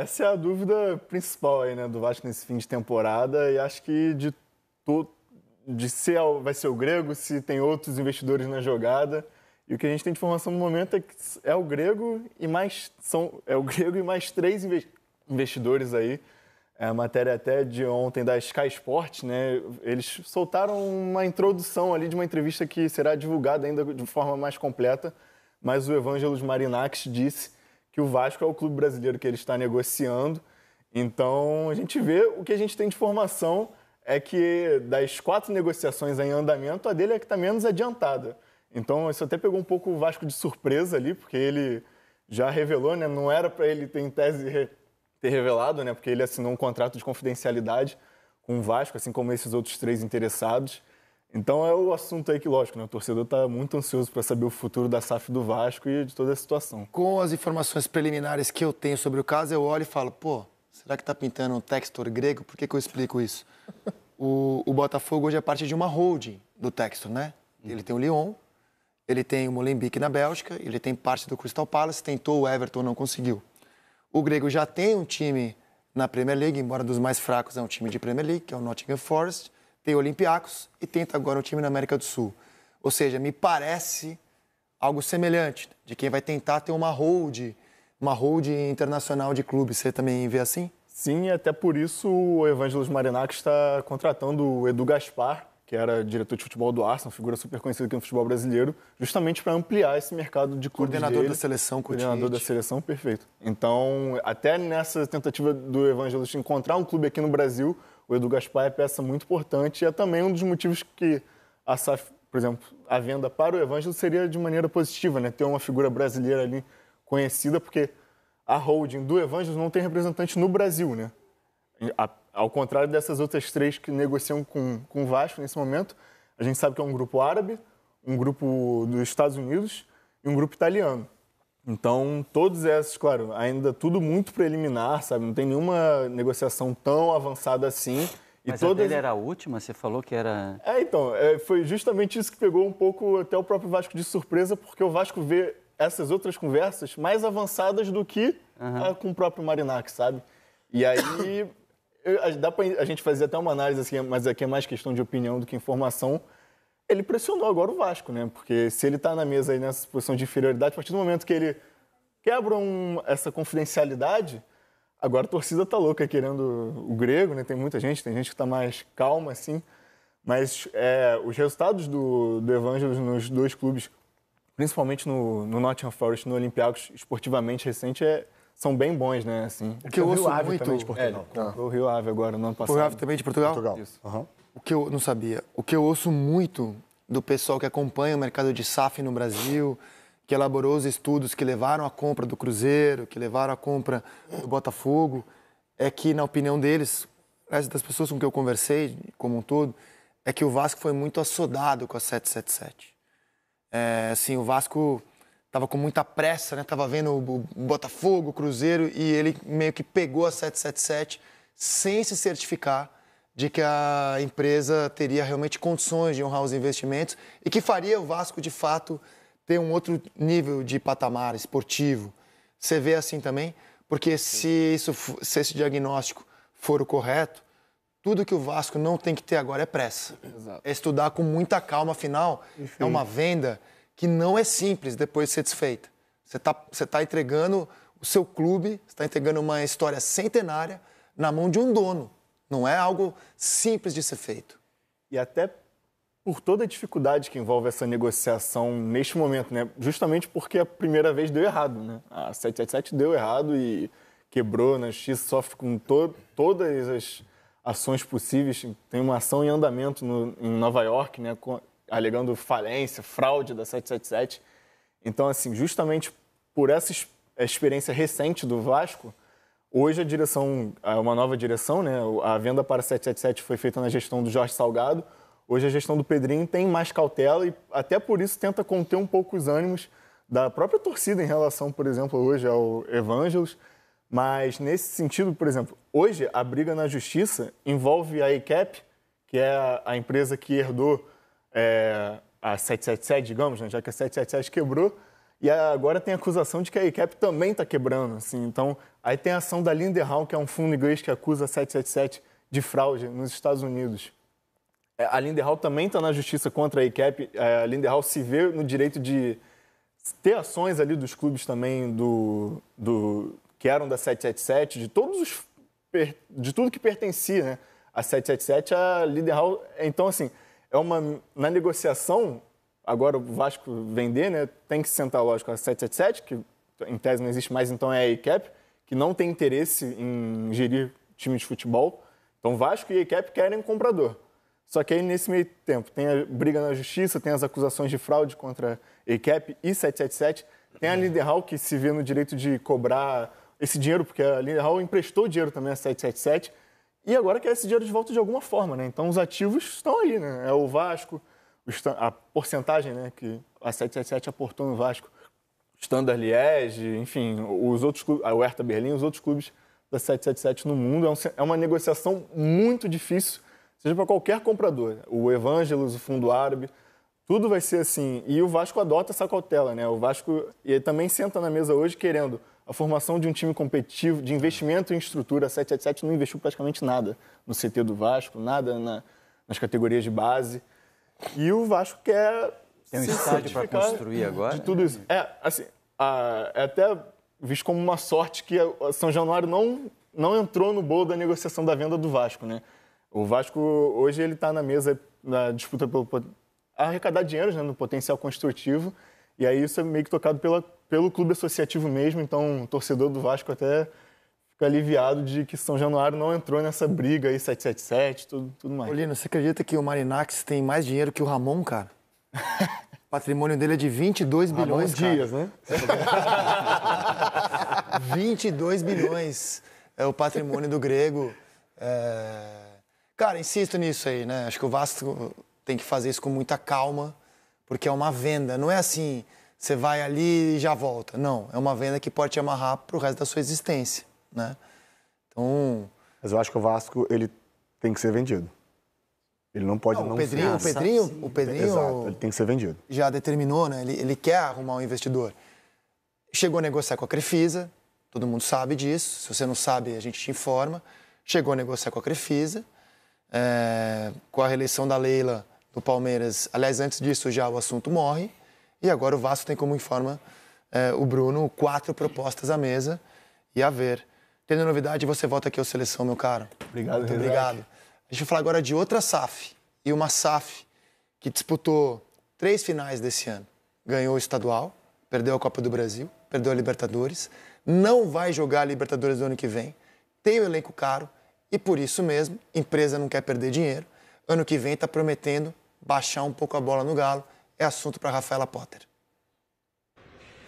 essa é a dúvida principal aí, né, do Vasco nesse fim de temporada. E acho que de, to... de se é vai ser o Grego, se tem outros investidores na jogada. E o que a gente tem de informação no momento é que é o Grego e mais são é o Grego e mais três investidores aí. É a matéria até de ontem da Sky Sport, né? Eles soltaram uma introdução ali de uma entrevista que será divulgada ainda de forma mais completa, mas o Evangelos Marinax disse que o Vasco é o clube brasileiro que ele está negociando. Então, a gente vê o que a gente tem de formação é que das quatro negociações em andamento, a dele é que está menos adiantada. Então, isso até pegou um pouco o Vasco de surpresa ali, porque ele já revelou, né? Não era para ele ter em tese ter revelado, né? Porque ele assinou um contrato de confidencialidade com o Vasco, assim como esses outros três interessados. Então é o assunto aí que, lógico, né? o torcedor está muito ansioso para saber o futuro da SAF do Vasco e de toda a situação. Com as informações preliminares que eu tenho sobre o caso, eu olho e falo, pô, será que está pintando um Textor grego? Por que, que eu explico isso? o, o, Botafogo hoje é parte de uma holding do Textor, né? Uhum. Ele tem o Lyon, ele tem o Molenbeek na Bélgica, ele tem parte do Crystal Palace, tentou o Everton, não conseguiu. O grego já tem um time na Premier League, embora dos mais fracos é um time de Premier League, que é o Nottingham Forest tem o Olympiacos e tenta agora o time na América do Sul. Ou seja, me parece algo semelhante, de quem vai tentar ter uma hold, uma hold internacional de clube. Você também vê assim? Sim, até por isso o Evangelos Marinakis está contratando o Edu Gaspar, que era diretor de futebol do Arsenal, figura super conhecida aqui no futebol brasileiro, justamente para ampliar esse mercado de clubes Coordenador dele, da seleção, Coordenador da seleção, perfeito. Então, até nessa tentativa do Evangelos encontrar um clube aqui no Brasil, o Edu Gaspar é peça muito importante e é também um dos motivos que a SAF, por exemplo, a venda para o Evangelho seria de maneira positiva, né? Ter uma figura brasileira ali conhecida, porque a holding do Evangelho não tem representante no Brasil, né? ao contrário dessas outras três que negociam com, com o Vasco nesse momento, a gente sabe que é um grupo árabe, um grupo dos Estados Unidos e um grupo italiano. Então, todos esses, claro, ainda tudo muito preliminar, sabe? Não tem nenhuma negociação tão avançada assim. E Mas todas... a dele era a última? Você falou que era... É, então, é, foi justamente isso que pegou um pouco até o próprio Vasco de surpresa, porque o Vasco vê essas outras conversas mais avançadas do que uhum. com o próprio Marinac, sabe? E aí, dá pra a gente fazer até uma análise, assim, mas aqui é mais questão de opinião do que informação, ele pressionou agora o Vasco, né? Porque se ele está na mesa aí nessa posição de inferioridade, a partir do momento que ele quebra um, essa confidencialidade, agora a torcida tá louca querendo o grego, né? Tem muita gente, tem gente que está mais calma, assim. Mas é, os resultados do, do Evangelos nos dois clubes, principalmente no, no Nottingham Forest, no Olympiacos, esportivamente recente, é, são bem bons, né? Assim. O que Rio Ave Também de Portugal. É, O Rio Ave agora, no ano passado. O Rio Ave também de Portugal? Portugal. Isso. Uhum o que eu não sabia, o que eu ouço muito do pessoal que acompanha o mercado de SAF no Brasil, que elaborou os estudos que levaram à compra do Cruzeiro, que levaram à compra do Botafogo, é que, na opinião deles, das pessoas com que eu conversei, como um todo, é que o Vasco foi muito assodado com a 777. É, assim, o Vasco estava com muita pressa, né? Tava vendo o Botafogo, o Cruzeiro, e ele meio que pegou a 777 sem se certificar de que a empresa teria realmente condições de honrar os investimentos e que faria o Vasco, de fato, ter um outro nível de patamar esportivo. Você vê assim também? Porque se, isso, se esse diagnóstico for o correto, tudo que o Vasco não tem que ter agora é pressa. Exato. É estudar com muita calma, afinal, é Enfim. é uma venda que não é simples depois de ser desfeita. Você está você tá entregando o seu clube, está entregando uma história centenária na mão de um dono. Não é algo simples de ser feito. E até por toda a dificuldade que envolve essa negociação neste momento, né? Justamente porque a primeira vez deu errado, né? A 777 deu errado e quebrou, né? A X sofre com to todas as ações possíveis. Tem uma ação em andamento no, em Nova York, né? Com, alegando falência, fraude da 777. Então, assim, justamente por essa experiência recente do Vasco, Hoje a direção, é uma nova direção, né? A venda para 777 foi feita na gestão do Jorge Salgado. Hoje a gestão do Pedrinho tem mais cautela e até por isso tenta conter um pouco os ânimos da própria torcida em relação, por exemplo, hoje ao Evangelos. Mas nesse sentido, por exemplo, hoje a briga na justiça envolve a Icap, que é a empresa que herdou é, a 777, digamos, né? já que a 777 quebrou, e agora tem acusação de que a ICAP também está quebrando. Assim. Então, aí tem a ação da Linderhall, que é um fundo inglês que acusa a 777 de fraude nos Estados Unidos. É, a Linderhall também está na justiça contra a ICAP. A é, Linderhall se vê no direito de ter ações ali dos clubes também do, do que eram da 777, de todos os de tudo que pertencia, né? A 777, a Linderhall, então assim, é uma na negociação agora o Vasco vender, né, tem que sentar, lógico, a 777, que em tese não existe mais, então é a ECAP, que não tem interesse em gerir time de futebol. Então Vasco e a ECAP querem um comprador. Só que aí, nesse meio tempo, tem a briga na justiça, tem as acusações de fraude contra a ECAP e 777, tem a uhum. Liderhall, que se vê no direito de cobrar esse dinheiro, porque a Liderhall emprestou dinheiro também a 777, e agora quer esse dinheiro de volta de alguma forma, né? Então os ativos estão aí, né? É o Vasco, a porcentagem né, que a 777 aportou no Vasco, o Standard Liège, enfim, os outros clubes, a Hertha Berlim, os outros clubes da 777 no mundo. É, um, é uma negociação muito difícil, seja para qualquer comprador. Né? O Evangelos, o Fundo Árabe, tudo vai ser assim. E o Vasco adota essa cautela, né? O Vasco e também senta na mesa hoje querendo a formação de um time competitivo, de investimento em estrutura. A 777 não investiu praticamente nada no CT do Vasco, nada na, nas categorias de base. E o Vasco quer. Tem um estádio para construir agora? De tudo isso. É, assim, a, é até visto como uma sorte que São Januário não, não entrou no bolo da negociação da venda do Vasco, né? O Vasco, hoje, ele está na mesa, na disputa pelo. arrecadar dinheiro né, no potencial construtivo. E aí isso é meio que tocado pela, pelo clube associativo mesmo, então o torcedor do Vasco até fico aliviado de que São Januário não entrou nessa briga aí, 777, tudo, tudo mais. Olina, você acredita que o Marinax tem mais dinheiro que o Ramon, cara? o patrimônio dele é de 22 Ramon bilhões, dias, cara. né? 22 bilhões é o patrimônio do grego. É... Cara, insisto nisso aí, né? Acho que o Vasco tem que fazer isso com muita calma, porque é uma venda. Não é assim, você vai ali e já volta. Não, é uma venda que pode te amarrar pro resto da sua existência né? Então... Mas eu acho que o Vasco, ele tem que ser vendido. Ele não pode não, não o Pedrinho, o Pedrinho, o Pedrinho, Exato, ele tem que ser vendido. Já determinou, né? Ele, ele quer arrumar um investidor. Chegou a negociar com a Crefisa, todo mundo sabe disso. Se você não sabe, a gente te informa. Chegou a negociar com a Crefisa. É, com a reeleição da Leila do Palmeiras, aliás, antes disso já o assunto morre. E agora o Vasco tem como informa é, o Bruno quatro propostas à mesa e a ver. Tendo novidade, você volta aqui ao Seleção, meu caro. Obrigado, Muito obrigado. Deixa eu falar agora de outra SAF. E uma SAF que disputou três finais desse ano. Ganhou o estadual, perdeu a Copa do Brasil, perdeu a Libertadores, não vai jogar a Libertadores do ano que vem, tem o um elenco caro e por isso mesmo, empresa não quer perder dinheiro. Ano que vem está prometendo baixar um pouco a bola no galo. É assunto para Rafaela Potter.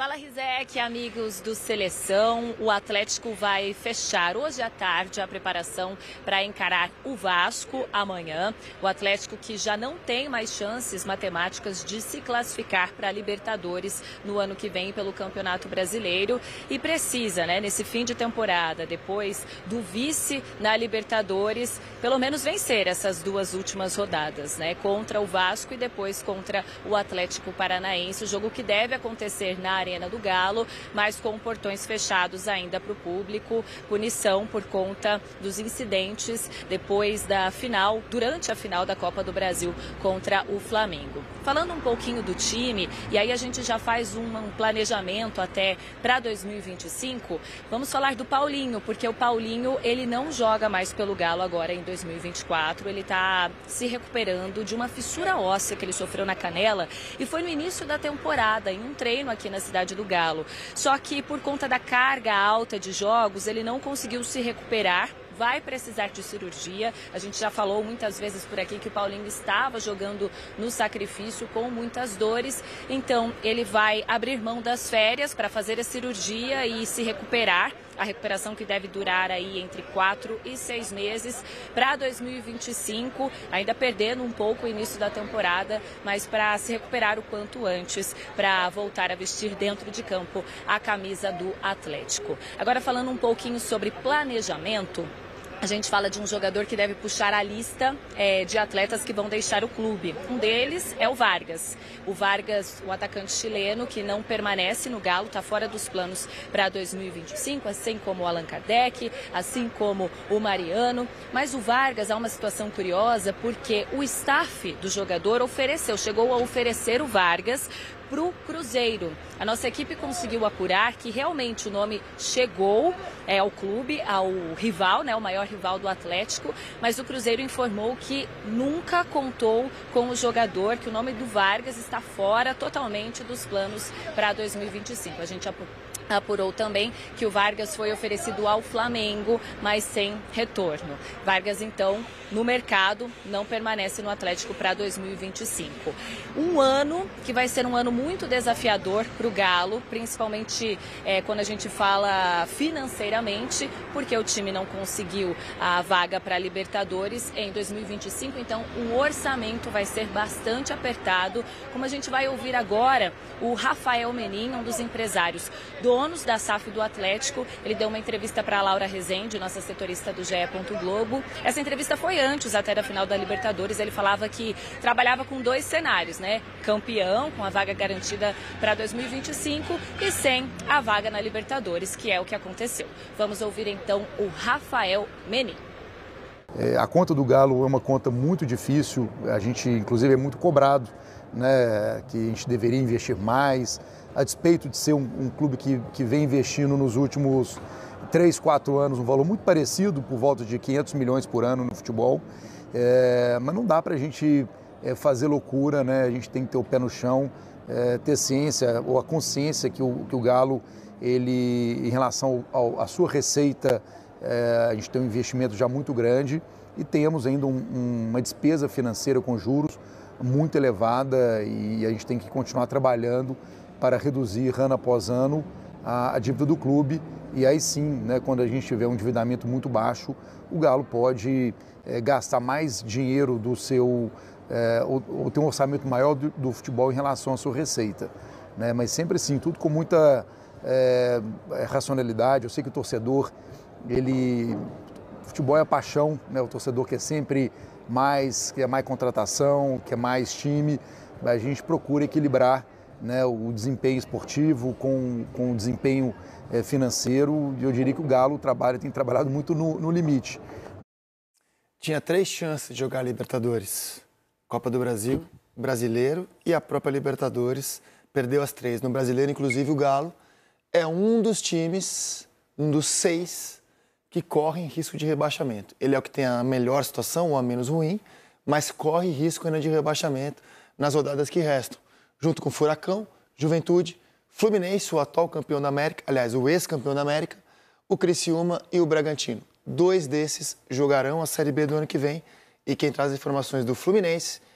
Fala Rizek, amigos do Seleção. O Atlético vai fechar hoje à tarde a preparação para encarar o Vasco amanhã. O Atlético que já não tem mais chances matemáticas de se classificar para a Libertadores no ano que vem pelo Campeonato Brasileiro e precisa, né, nesse fim de temporada, depois do vice na Libertadores, pelo menos vencer essas duas últimas rodadas, né, contra o Vasco e depois contra o Atlético Paranaense, o jogo que deve acontecer na Arena Arena do Galo, mas com portões fechados ainda para o público. Punição por conta dos incidentes depois da final, durante a final da Copa do Brasil contra o Flamengo. Falando um pouquinho do time, e aí a gente já faz um, planejamento até para 2025, vamos falar do Paulinho, porque o Paulinho ele não joga mais pelo Galo agora em 2024, ele está se recuperando de uma fissura óssea que ele sofreu na canela e foi no início da temporada, em um treino aqui na cidade cidade do Galo. Só que por conta da carga alta de jogos, ele não conseguiu se recuperar vai precisar de cirurgia. A gente já falou muitas vezes por aqui que o Paulinho estava jogando no sacrifício com muitas dores. Então, ele vai abrir mão das férias para fazer a cirurgia e se recuperar a recuperação que deve durar aí entre quatro e seis meses para 2025, ainda perdendo um pouco o início da temporada, mas para se recuperar o quanto antes, para voltar a vestir dentro de campo a camisa do Atlético. Agora falando um pouquinho sobre planejamento, a gente fala de um jogador que deve puxar a lista é, de atletas que vão deixar o clube. Um deles é o Vargas. O Vargas, o atacante chileno, que não permanece no Galo, está fora dos planos para 2025, assim como o Allan Kardec, assim como o Mariano. Mas o Vargas, há uma situação curiosa, porque o staff do jogador ofereceu, chegou a oferecer o Vargas para o Cruzeiro. A nossa equipe conseguiu apurar que realmente o nome chegou é, ao clube, ao rival, né, o maior rival do Atlético, mas o Cruzeiro informou que nunca contou com o jogador, que o nome do Vargas está fora totalmente dos planos para 2025. A gente apurou também que o Vargas foi oferecido ao Flamengo, mas sem retorno. Vargas, então, no mercado, não permanece no Atlético para 2025. Um ano que vai ser um ano muito desafiador para o Galo, principalmente é, quando a gente fala financeiramente, porque o time não conseguiu a vaga para Libertadores em 2025, então o orçamento vai ser bastante apertado. Como a gente vai ouvir agora, o Rafael Menin, um dos empresários do donos da SAF do Atlético. Ele deu uma entrevista para a Laura Rezende, nossa setorista do GE. Globo. Essa entrevista foi antes até da final da Libertadores. Ele falava que trabalhava com dois cenários, né? Campeão, com a vaga garantida para 2025 e sem a vaga na Libertadores, que é o que aconteceu. Vamos ouvir então o Rafael Menin. É, a conta do Galo é uma conta muito difícil, a gente inclusive é muito cobrado, né, que a gente deveria investir mais, a despeito de ser um, um clube que, que vem investindo nos últimos três, quatro anos um valor muito parecido, por volta de 500 milhões por ano no futebol. É, mas não dá para a gente é, fazer loucura, né? a gente tem que ter o pé no chão, é, ter ciência ou a consciência que o, que o Galo, ele, em relação à sua receita, é, a gente tem um investimento já muito grande e temos ainda um, um, uma despesa financeira com juros muito elevada e a gente tem que continuar trabalhando para reduzir ano após ano a, a dívida do clube e aí sim, né, quando a gente tiver um endividamento muito baixo, o Galo pode é, gastar mais dinheiro do seu. É, ou, ou, ter um orçamento maior do, do, futebol em relação à sua receita. Né? Mas sempre assim, tudo com muita é, racionalidade. Eu sei que o torcedor, ele. O futebol é a paixão, né? o torcedor quer sempre mais, quer mais contratação, quer mais time. A gente procura equilibrar né, o desempenho esportivo com, com o desempenho é, financeiro. E eu diria que o Galo trabalha, tem trabalhado muito no, no limite. Tinha três chances de jogar Libertadores: Copa do Brasil, Brasileiro e a própria Libertadores. Perdeu as três. No Brasileiro, inclusive, o Galo é um dos times, um dos seis, que correm risco de rebaixamento. Ele é o que tem a melhor situação, ou a menos ruim, mas corre risco ainda de rebaixamento nas rodadas que restam junto com Furacão, Juventude, Fluminense, o atual campeão da América, aliás, o ex-campeão da América, o Criciúma e o Bragantino. Dois desses jogarão a Série B do ano que vem e quem traz informações do Fluminense